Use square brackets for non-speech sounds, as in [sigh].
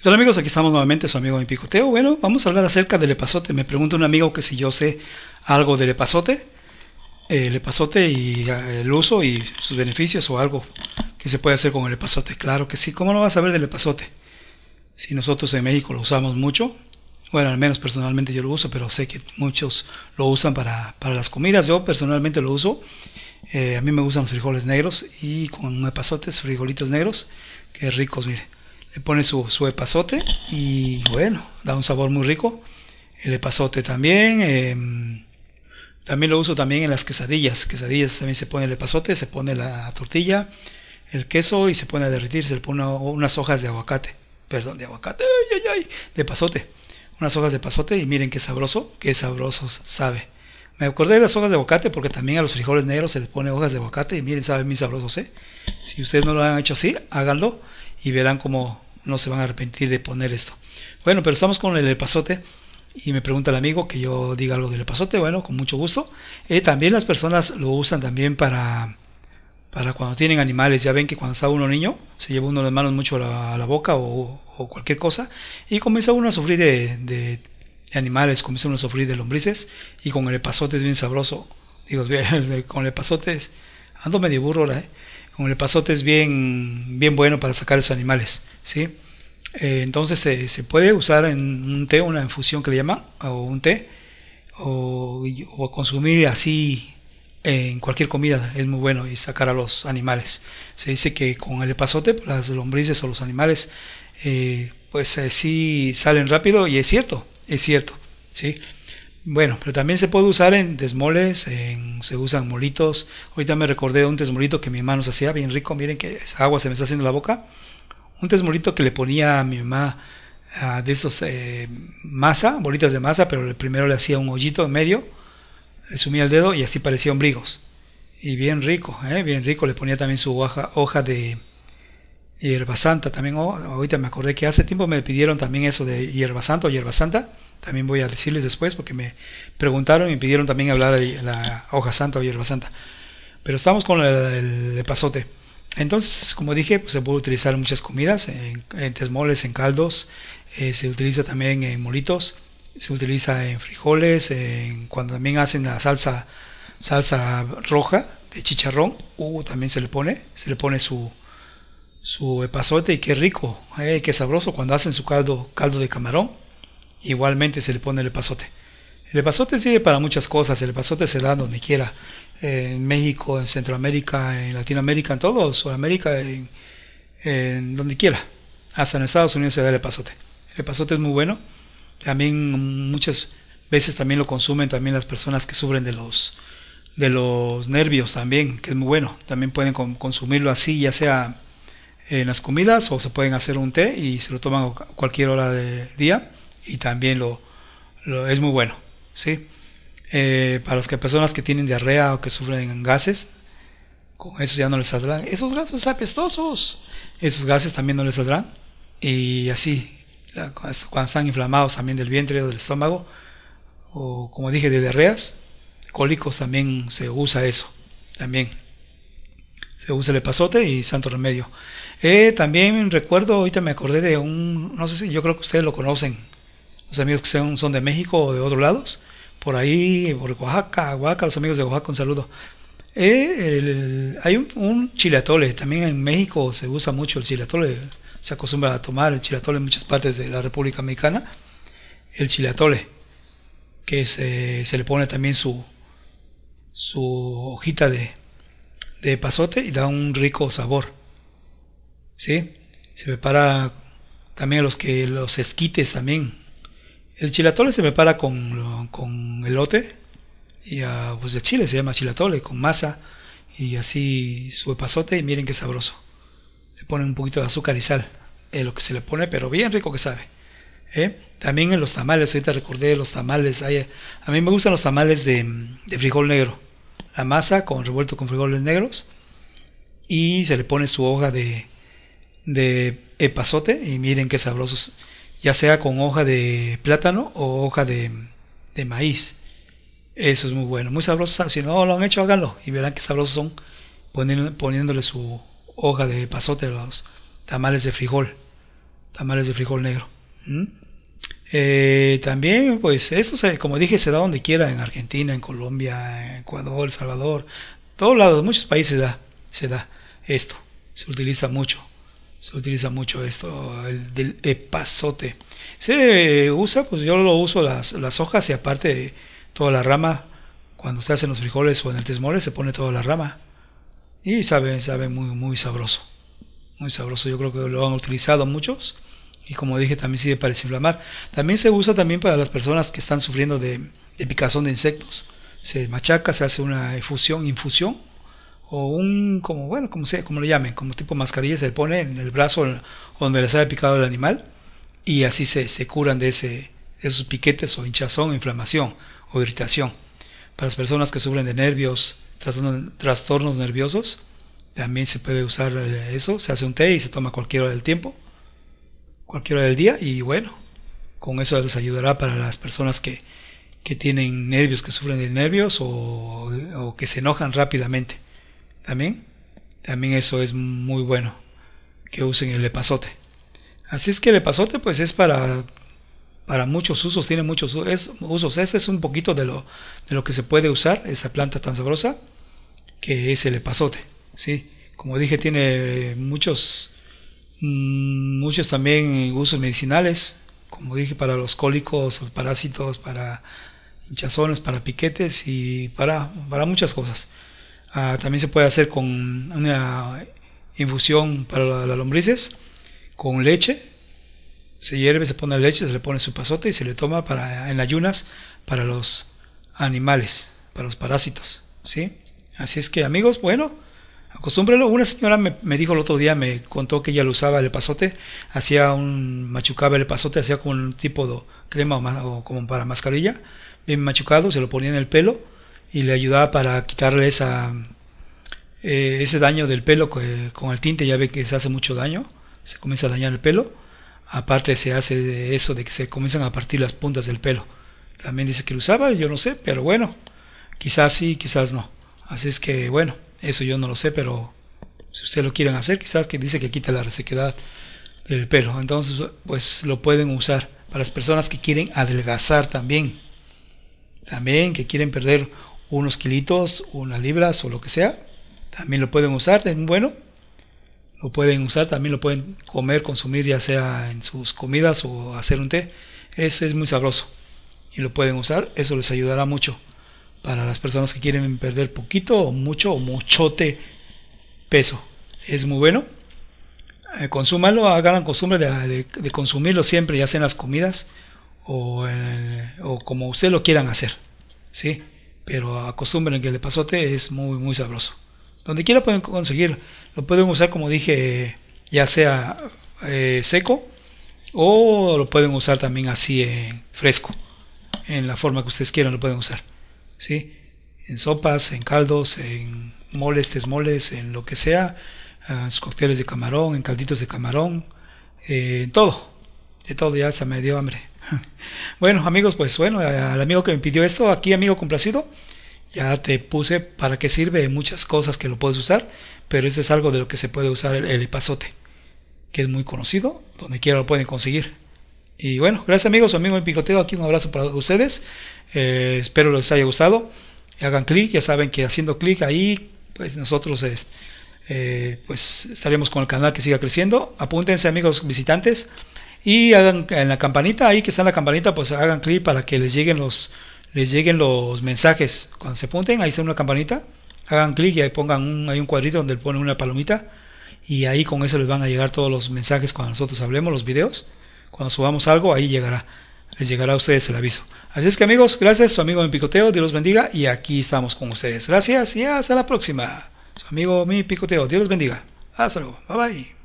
¿Qué amigos? Aquí estamos nuevamente, su amigo en picoteo. Bueno, vamos a hablar acerca del epazote. Me pregunta un amigo que si yo sé algo del epazote, eh, el epazote y eh, el uso y sus beneficios o algo que se puede hacer con el epazote. Claro que sí, ¿cómo lo vas a saber del epazote? Si nosotros en México lo usamos mucho, bueno, al menos personalmente yo lo uso, pero sé que muchos lo usan para, las comidas. Yo personalmente lo uso. Eh, a mí me gustan los frijoles negros y con epazotes, frijolitos negros, que ricos, mire le pone su, su epazote y bueno, da un sabor muy rico. El epazote también, em, también lo uso también en las quesadillas. Quesadillas también se pone el epazote, se pone la tortilla, el queso y se pone a derretir, se le pone unas hojas de aguacate, perdón, de aguacate, ay, ay, de pasote, unas hojas de pasote y miren qué sabroso, qué sabroso sabe. Me acordé de las hojas de aguacate porque también a los frijoles negros se les pone hojas de aguacate y miren, saben muy sabrosos, ¿eh? Si ustedes no lo han hecho así, háganlo y verán cómo no se van a arrepentir de poner esto. Bueno, pero estamos con el epazote y me pregunta el amigo que yo diga algo del epazote. Bueno, con mucho gusto. Eh, también las personas lo usan también para, para cuando tienen animales. Ya ven que cuando está uno niño se lleva uno las manos mucho a la, boca o, cualquier cosa y comienza uno a sufrir de, de, animales, comienza uno a sufrir de lombrices y con el epazote es bien sabroso. Digo, [laughs] con el epazote ando medio burro ahora, ¿eh? Con el pasote es bien, bien bueno para sacar los animales, ¿sí? Eh, entonces eh, se, puede usar en un té, una infusión que le llaman, o un té, o, consumir así eh, en cualquier comida, es muy bueno y sacar a los animales. Se dice que con el epazote, pues, las lombrices o los animales, pues sí salen rápido y es cierto, es cierto, ¿sí? Bueno, pero también se puede usar en desmoles, en, se usan molitos. Ahorita me recordé de un desmolito que mi mamá nos hacía bien rico. Miren que esa agua se me está haciendo la boca. Un desmolito que le ponía a mi mamá ah, de esos eh, masa, bolitas de masa, pero primero le hacía un hoyito en medio, le sumía el dedo y así parecía ombligos. Y bien rico, eh, bien rico. Le ponía también su hoja, hoja de santa. También, oh, ahorita me acordé que hace tiempo me pidieron también eso de santa o santa. También voy a decirles después porque me preguntaron y me pidieron también hablar de la hoja santa o hierba santa. Pero estamos con el, epazote. Entonces, como dije, pues, se puede utilizar en muchas comidas, en, en tesmoles, en caldos, eh, se utiliza también en molitos, se utiliza en frijoles, cuando también hacen la salsa, salsa roja de chicharrón, también se le pone, se le pone su, su epazote y qué rico, eh, qué sabroso cuando hacen su caldo, caldo de camarón, igualmente se le pone el pasote El pasote sirve para muchas cosas, el pasote se da donde quiera, en México, en Centroamérica, en Latinoamérica, en todo, Sudamérica, en, en donde quiera. Hasta en Estados Unidos se da el pasote El pasote es muy bueno. También muchas veces también lo consumen también las personas que sufren de los de los nervios también, que es muy bueno. También pueden consumirlo así, ya sea en las comidas o se pueden hacer un té y se lo toman a cualquier hora del día y también lo, es muy bueno, ¿sí? Eh, para las que, personas que tienen diarrea o que sufren gases, con eso ya no les saldrán. Esos gases apestosos, esos gases también no les saldrán. Y así, cuando están inflamados también del vientre o del estómago, o como dije, de diarreas, cólicos también se usa eso, también. Se usa el epazote y santo remedio. Eh, también recuerdo, ahorita me acordé de un, no sé si yo creo que ustedes lo conocen, los amigos que son, de México o de otros lados, por ahí, por Oaxaca, Oaxaca, los amigos de Oaxaca, un saludo. Eh, hay un, un, chilatole, también en México se usa mucho el chilatole, se acostumbra a tomar el chilatole en muchas partes de la República Mexicana, el chilatole, que eh, se, le pone también su, su hojita de, de pasote y da un rico sabor. ¿Sí? Se prepara también los que los esquites también, el chilatole se prepara con, con elote y a ah, pues de chile se llama chilatole, con masa y así su epazote y miren qué sabroso. Le ponen un poquito de azúcar y sal, es lo que se le pone, pero bien rico que sabe. ¿eh? También en los tamales, ahorita recordé los tamales, a mí me gustan los tamales de, de frijol negro, la masa con revuelto con frijoles negros y se le pone su hoja de, de epazote y miren qué sabrosos ya sea con hoja de plátano o hoja de, maíz. Eso es muy bueno, muy sabroso. Si no lo han hecho, háganlo y verán qué sabrosos son poniéndole su hoja de pasote a los tamales de frijol, tamales de frijol negro. Eh, también, pues, esto, se, como dije, se da donde quiera, en Argentina, en Colombia, en Ecuador, El Salvador, todos lados, muchos países da, se da esto, se utiliza mucho. Se utiliza mucho esto, el del epazote. Se usa, pues yo lo uso las, hojas y aparte toda la rama. Cuando se hacen los frijoles o en el tesmore se pone toda la rama. Y sabe, sabe muy, muy sabroso. Muy sabroso. Yo creo que lo han utilizado muchos. Y como dije, también sirve para desinflamar. También se usa también para las personas que están sufriendo de, de picazón de insectos. Se machaca, se hace una efusión, infusión o un, como bueno, como, sea, como lo llamen, como tipo mascarilla, se le pone en el brazo donde les haya picado el animal y así se, curan de, ese, esos piquetes o hinchazón, inflamación o irritación. Para las personas que sufren de nervios, trastornos, trastornos nerviosos, también se puede usar eh, eso, se hace un té y se toma cualquier hora del tiempo, cualquier hora del día y bueno, con eso les ayudará para las personas que, que tienen nervios, que sufren de nervios o, o que se enojan rápidamente. También, también eso es muy bueno que usen el epazote. Así es que el epazote pues es para, para muchos usos, tiene muchos usos. Este es un poquito de lo, de lo que se puede usar, esta planta tan sabrosa, que es el epazote. ¿sí? Como dije, tiene muchos, mm, muchos también usos medicinales, como dije, para los cólicos, los parásitos, para hinchazones, para piquetes y para, para muchas cosas. Ah, también se puede hacer con una infusión para las lombrices, con leche. Se hierve, se pone leche, se le pone su pasote y se le toma para, en ayunas para los animales, para los parásitos. ¿sí? Así es que amigos, bueno, acostúmbrelo. Una señora me, dijo el otro día, me contó que ella lo usaba el pasote, hacía un, machucaba el pasote, hacía como un tipo de crema o como para mascarilla, bien machucado, se lo ponía en el pelo y le ayudaba para quitarle eh, ese daño del pelo con el tinte, ya ve que se hace mucho daño, se comienza a dañar el pelo, aparte se hace eso de que se comienzan a partir las puntas del pelo. También dice que lo usaba, yo no sé, pero bueno, quizás sí, quizás no. Así es que bueno, eso yo no lo sé, pero si ustedes lo quieren hacer, quizás que dice que quita la resequedad del pelo. Entonces, pues lo pueden usar para las personas que quieren adelgazar también. También que quieren perder unos kilitos, unas libras o lo que sea. También lo pueden usar, es bueno. Lo pueden usar, también lo pueden comer, consumir, ya sea en sus comidas o hacer un té. Eso es muy sabroso. Y lo pueden usar, eso les ayudará mucho. Para las personas que quieren perder poquito o mucho o muchote peso. Es muy bueno. Eh, consúmalo, hagan costumbre de, consumirlo siempre, ya sea en las comidas o, o como ustedes lo quieran hacer. ¿Sí? pero acostumbren que el pasote es muy, muy sabroso. Donde quiera pueden conseguir, lo pueden usar como dije, ya sea eh, seco o lo pueden usar también así en fresco, en la forma que ustedes quieran lo pueden usar, ¿sí? En sopas, en caldos, en moles, desmoles, en lo que sea, en cócteles de camarón, en calditos de camarón, eh, en todo, de todo, ya se me dio hambre. Bueno, amigos, pues bueno, al amigo que me pidió esto, aquí amigo complacido, ya te puse para qué sirve muchas cosas que lo puedes usar, pero este es algo de lo que se puede usar el, epazote, que es muy conocido, donde quiera lo pueden conseguir. Y bueno, gracias amigos, amigo en picoteo, aquí un abrazo para ustedes, eh, espero les haya gustado, hagan clic, ya saben que haciendo clic ahí, pues nosotros eh, pues estaremos con el canal que siga creciendo, apúntense amigos visitantes, y hagan en la campanita, ahí que está en la campanita, pues hagan clic para que les lleguen los les lleguen los mensajes cuando se apunten, ahí está una campanita, hagan clic y ahí pongan un, hay un cuadrito donde ponen una palomita y ahí con eso les van a llegar todos los mensajes cuando nosotros hablemos, los videos, cuando subamos algo, ahí llegará, les llegará a ustedes el aviso. Así es que amigos, gracias, su amigo Mi Picoteo, Dios los bendiga y aquí estamos con ustedes. Gracias y hasta la próxima. Su amigo Mi Picoteo, Dios los bendiga. Hasta luego, bye bye.